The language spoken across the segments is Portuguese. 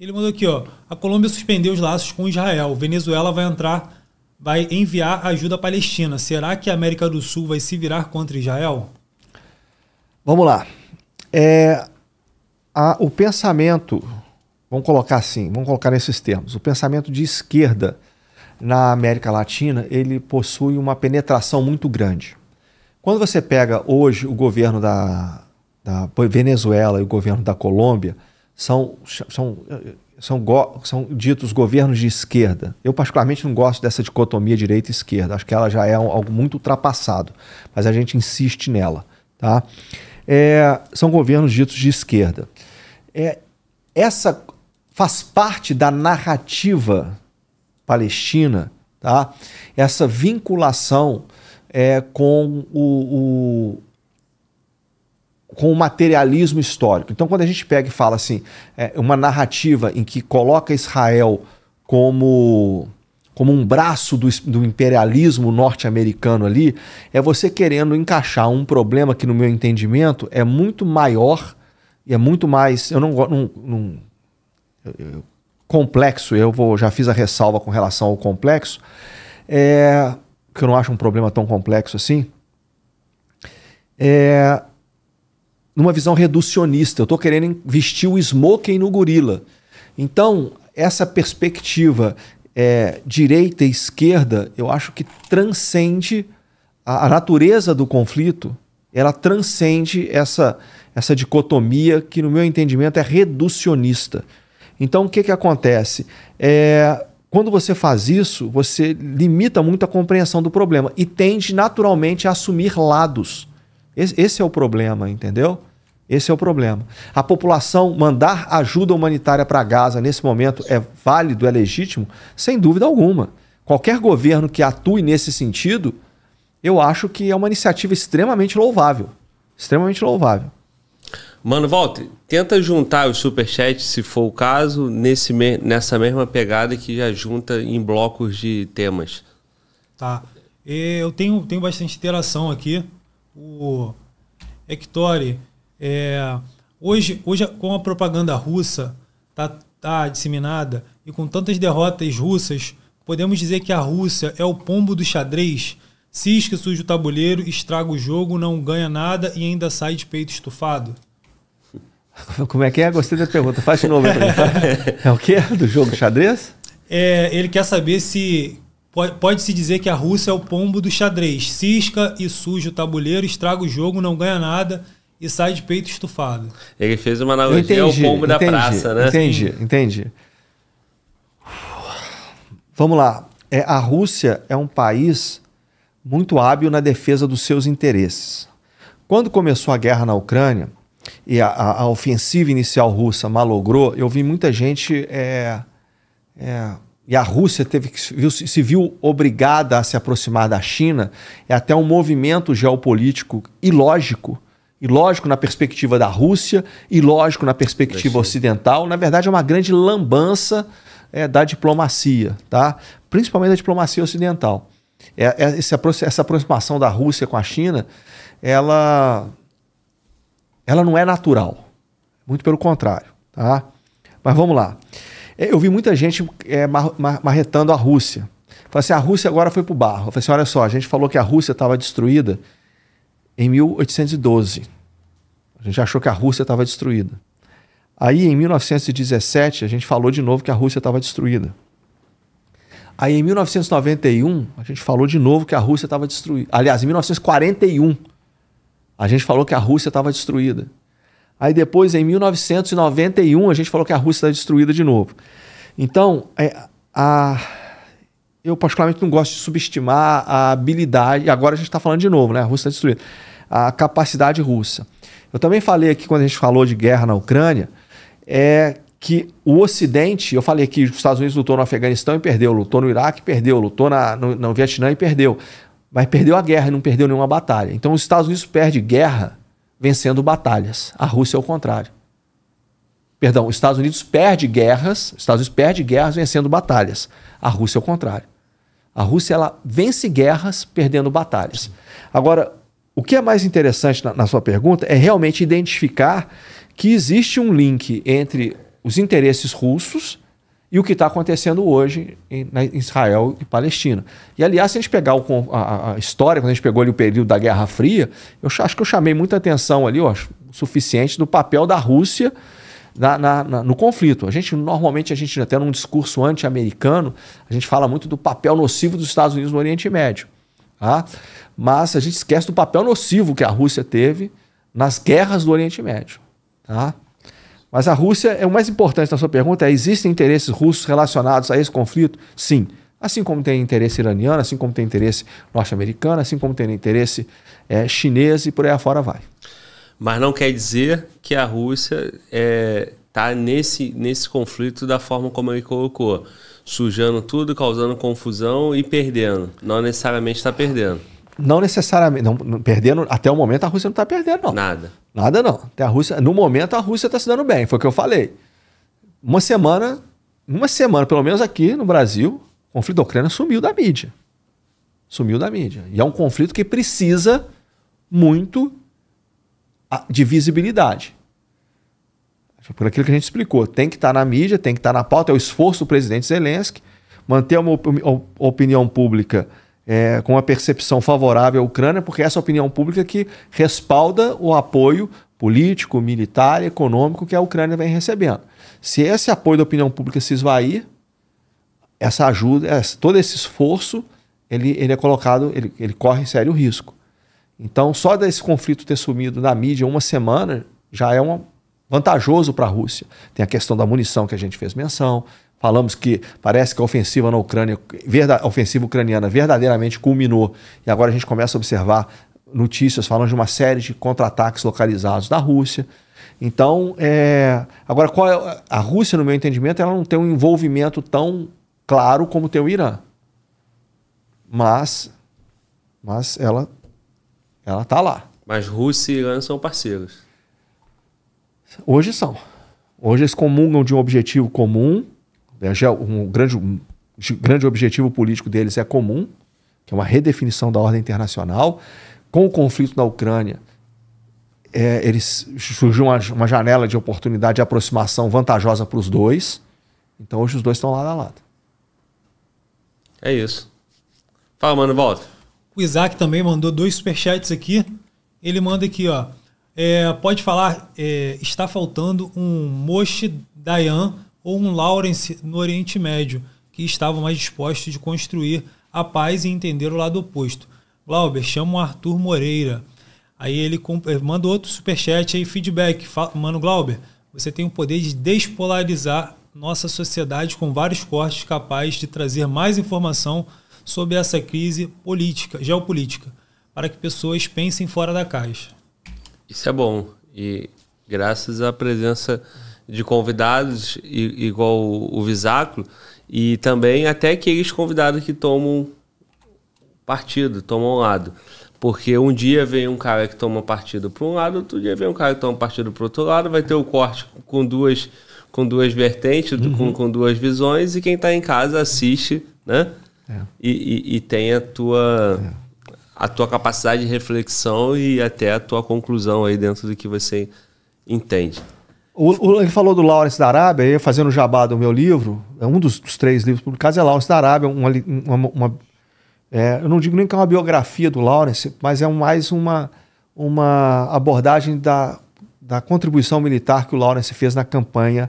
Ele mandou aqui, ó. A Colômbia suspendeu os laços com Israel. Venezuela vai entrar, vai enviar ajuda à Palestina. Será que a América do Sul vai se virar contra Israel? Vamos lá. É, a, o pensamento, vamos colocar assim, vamos colocar nesses termos. O pensamento de esquerda na América Latina, ele possui uma penetração muito grande. Quando você pega hoje o governo da, da Venezuela e o governo da Colômbia, são, são, são, são ditos governos de esquerda. Eu, particularmente, não gosto dessa dicotomia direita esquerda. Acho que ela já é um, algo muito ultrapassado, mas a gente insiste nela. Tá? É, são governos ditos de esquerda. É, essa faz parte da narrativa palestina, tá? essa vinculação é, com o, o com o materialismo histórico. Então, quando a gente pega e fala assim, é uma narrativa em que coloca Israel como como um braço do, do imperialismo norte-americano ali, é você querendo encaixar um problema que, no meu entendimento, é muito maior e é muito mais. Eu não. não, não complexo, eu vou, já fiz a ressalva com relação ao complexo, é, que eu não acho um problema tão complexo assim. É, numa visão reducionista. Eu estou querendo vestir o smoking no gorila. Então, essa perspectiva é, direita e esquerda, eu acho que transcende a, a, natureza do conflito, ela transcende essa, essa dicotomia que, no meu entendimento, é reducionista. Então, o que, que acontece? É, quando você faz isso, você limita muito a compreensão do problema e tende naturalmente a assumir lados. Esse, é o problema, entendeu? Esse é o problema. A população mandar ajuda humanitária para Gaza nesse momento é válido, é legítimo? Sem dúvida alguma. Qualquer governo que atue nesse sentido, eu acho que é uma iniciativa extremamente louvável. Extremamente louvável. Mano, Walter, tenta juntar os superchats, se for o caso, nesse, nessa mesma pegada que já junta em blocos de temas. Tá. Eu tenho, tenho bastante interação aqui. O Hectore é, hoje, hoje, com a propaganda russa tá, tá disseminada e com tantas derrotas russas, podemos dizer que a Rússia é o pombo do xadrez. Cisca suja o tabuleiro, estraga o jogo, não ganha nada e ainda sai de peito estufado. Como é que é? Gostei da pergunta. Faz de novo. é o que? Do jogo xadrez? É, ele quer saber se Pode-se dizer que a Rússia é o pombo do xadrez. Cisca e suja o tabuleiro, estraga o jogo, não ganha nada e sai de peito estufado. Ele fez uma analogia entendi, ao pombo entendi, da praça, né? Entendi, entendi. Vamos lá. É, a Rússia é um país muito hábil na defesa dos seus interesses. Quando começou a guerra na Ucrânia e a, a, a ofensiva inicial russa malogrou, eu vi muita gente. É, é, e a Rússia teve que, se viu obrigada a se aproximar da China. É até um movimento geopolítico ilógico e lógico, na perspectiva da Rússia, e lógico, na perspectiva ocidental, na verdade é uma grande lambança é, da diplomacia, tá? principalmente da diplomacia ocidental. É, é, essa aproximação da Rússia com a China, ela, ela não é natural. Muito pelo contrário. Tá? Mas vamos lá. É, eu vi muita gente é, mar, mar, marretando a Rússia. Falei assim, a Rússia agora foi pro barro. Eu falei assim, olha só, a gente falou que a Rússia estava destruída em 1812. A gente achou que a Rússia estava destruída. Aí, em 1917, a gente falou de novo que a Rússia estava destruída. Aí, em 1991, a gente falou de novo que a Rússia estava destruída. Aliás, em 1941, a gente falou que a Rússia estava destruída. Aí, depois, em 1991, a gente falou que a Rússia estava tá destruída de novo. Então, é, a eu particularmente não gosto de subestimar a habilidade. Agora a gente está falando de novo, né? A Rússia está destruindo. A capacidade russa. Eu também falei aqui quando a gente falou de guerra na Ucrânia, é que o Ocidente, eu falei que os Estados Unidos lutou no Afeganistão e perdeu, lutou no Iraque e perdeu, lutou na, no, no Vietnã e perdeu. Mas perdeu a guerra e não perdeu nenhuma batalha. Então os Estados Unidos perde guerra vencendo batalhas. A Rússia é o contrário. Perdão, os Estados Unidos perde guerras, os Estados Unidos perde guerras vencendo batalhas. A Rússia é o contrário. A Rússia ela vence guerras perdendo batalhas. Agora, o que é mais interessante na, na sua pergunta é realmente identificar que existe um link entre os interesses russos e o que está acontecendo hoje em Israel e Palestina. E, aliás, se a gente pegar o, a, a, história, quando a gente pegou ali o período da Guerra Fria, eu acho que eu chamei muita atenção ali, o suficiente, do papel da Rússia na, na, na, no conflito. A gente normalmente a gente até num discurso anti-americano a gente fala muito do papel nocivo dos Estados Unidos no Oriente Médio, tá? mas a gente esquece do papel nocivo que a Rússia teve nas guerras do Oriente Médio, tá? Mas a Rússia é o mais importante na sua pergunta é existem interesses russos relacionados a esse conflito? Sim. Assim como tem interesse iraniano, assim como tem interesse norte-americano, assim como tem interesse é, chinês e por aí afora vai. Mas não quer dizer que a Rússia está é, tá nesse, nesse conflito da forma como ele colocou. Sujando tudo, causando confusão e perdendo. Não necessariamente está perdendo. Não necessariamente. Não, perdendo, até o momento a Rússia não está perdendo, não. Nada. Nada não. Até a Rússia, no momento a Rússia está se dando bem, foi o que eu falei. Uma semana, uma semana, pelo menos aqui no Brasil, o conflito da Ucrânia sumiu da mídia. Sumiu da mídia. E é um conflito que precisa muito de visibilidade. Por aquilo que a gente explicou, tem que estar tá na mídia, tem que estar tá na pauta, é o esforço do presidente Zelensky, manter uma opinião pública é, com uma percepção favorável à Ucrânia, porque é essa opinião pública que respalda o apoio político, militar e econômico que a Ucrânia vem recebendo. Se esse apoio da opinião pública se esvair, essa ajuda, todo esse esforço, ele, ele é colocado, ele, ele corre sério risco. Então, só desse conflito ter sumido na mídia uma semana já é um vantajoso para a Rússia. Tem a questão da munição que a gente fez menção. Falamos que parece que a ofensiva na Ucrânia, a ofensiva ucraniana verdadeiramente culminou e agora a gente começa a observar notícias falando de uma série de contra-ataques localizados da Rússia. Então, é... agora qual é... a Rússia, no meu entendimento, ela não tem um envolvimento tão claro como tem o Irã, mas, mas ela ela está lá. Mas Rússia e Irã são parceiros. Hoje são. Hoje eles comungam de um objetivo comum. Né? Um grande, um grande objetivo político deles é comum, que é uma redefinição da ordem internacional. Com o conflito na Ucrânia, é, eles, surgiu uma, uma, janela de oportunidade de aproximação vantajosa para os dois. Então hoje os dois estão lado a lado. É isso. Fala, mano, volta. O Isaac também mandou dois superchats aqui. Ele manda aqui, ó. É, pode falar, é, está faltando um Moshe Dayan ou um Lawrence no Oriente Médio, que estavam mais dispostos de construir a paz e entender o lado oposto. Glauber, chama o Arthur Moreira. Aí ele eh, manda outro superchat aí, feedback. Fala, Mano Glauber, você tem o poder de despolarizar nossa sociedade com vários cortes capazes de trazer mais informação sobre essa crise política, geopolítica, para que pessoas pensem fora da caixa. Isso é bom. E graças à presença de convidados igual o Visáculo e também até aqueles convidados que tomam partido, tomam lado. Porque um dia vem um cara que toma partido para um lado, outro dia vem um cara que toma partido para outro lado, vai ter o corte com duas, com duas vertentes, uhum. com, com duas visões, e quem está em casa assiste, né? É. E, e, e, tem a tua, é. a tua capacidade de reflexão e até a tua conclusão aí dentro do que você entende. O, o, ele falou do Lawrence da Arábia, eu fazendo jabá do meu livro, é um dos, dos, três livros publicados, é Lawrence da Arábia, uma, uma, uma é, eu não digo nem que é uma biografia do Lawrence, mas é mais uma, uma abordagem da, da contribuição militar que o Lawrence fez na campanha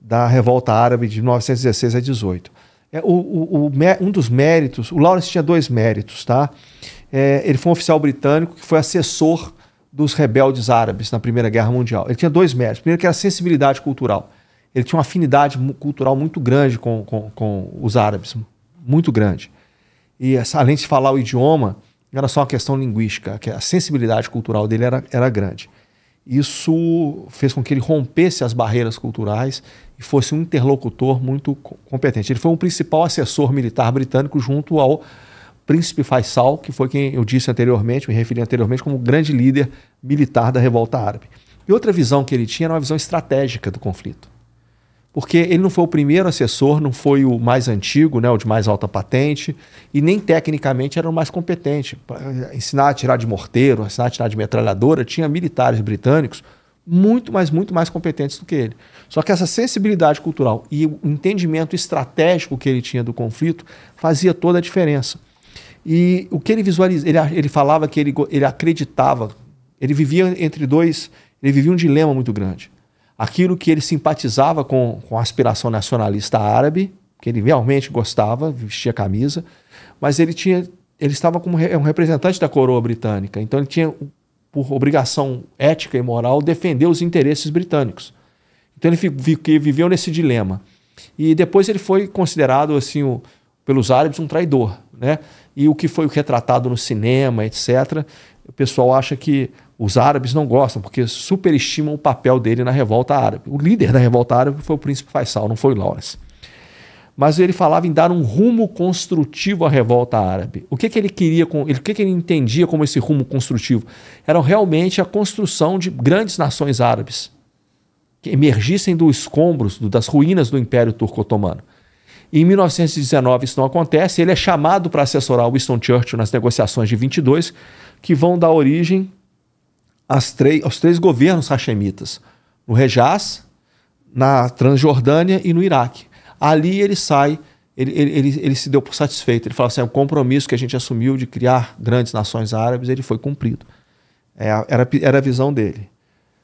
da Revolta Árabe de 1916 a 18. É, o, o, o, um dos méritos, o Lawrence tinha dois méritos, tá? É, ele foi um oficial britânico que foi assessor dos rebeldes árabes na Primeira Guerra Mundial. Ele tinha dois méritos. Primeiro, que era a sensibilidade cultural. Ele tinha uma afinidade cultural muito grande com, com, com os árabes, muito grande. E além de falar o idioma, era só uma questão linguística, que a sensibilidade cultural dele era, era grande isso fez com que ele rompesse as barreiras culturais e fosse um interlocutor muito competente. Ele foi um principal assessor militar britânico junto ao príncipe Faisal, que foi quem eu disse anteriormente, me referi anteriormente como grande líder militar da revolta árabe. E outra visão que ele tinha era uma visão estratégica do conflito porque ele não foi o primeiro assessor, não foi o mais antigo, né, o de mais alta patente, e nem tecnicamente era o mais competente. Para eh, ensinar a tirar de morteiro, ensinar a tirar de metralhadora, tinha militares britânicos muito, mas muito mais competentes do que ele. Só que essa sensibilidade cultural e o entendimento estratégico que ele tinha do conflito fazia toda a diferença. E o que ele visualizava, ele, ele falava que ele, ele acreditava, ele vivia entre dois, ele vivia um dilema muito grande aquilo que ele simpatizava com, com a aspiração nacionalista árabe, que ele realmente gostava, vestia camisa, mas ele tinha ele estava como é um representante da coroa britânica, então ele tinha por obrigação ética e moral defender os interesses britânicos. Então ele viveu nesse dilema. E depois ele foi considerado assim o, pelos árabes um traidor, né? E o que foi retratado no cinema, etc. O pessoal acha que os árabes não gostam, porque superestimam o papel dele na revolta árabe. O líder da revolta árabe foi o príncipe Faisal, não foi o Lawrence. Mas ele falava em dar um rumo construtivo à revolta árabe. O que, que ele queria, com, o que, que ele entendia como esse rumo construtivo? Era realmente a construção de grandes nações árabes que emergissem dos escombros, do, das ruínas do Império Turco-Otomano. Em 1919 isso não acontece, ele é chamado para assessorar Winston Churchill nas negociações de 22, que vão dar origem três, aos três governos hashemitas, no Rejaz, na Transjordânia e no Iraque. Ali ele sai, ele, ele, ele, se deu por satisfeito. Ele fala assim: o é compromisso que a gente assumiu de criar grandes nações árabes, ele foi cumprido. É, era, era a visão dele.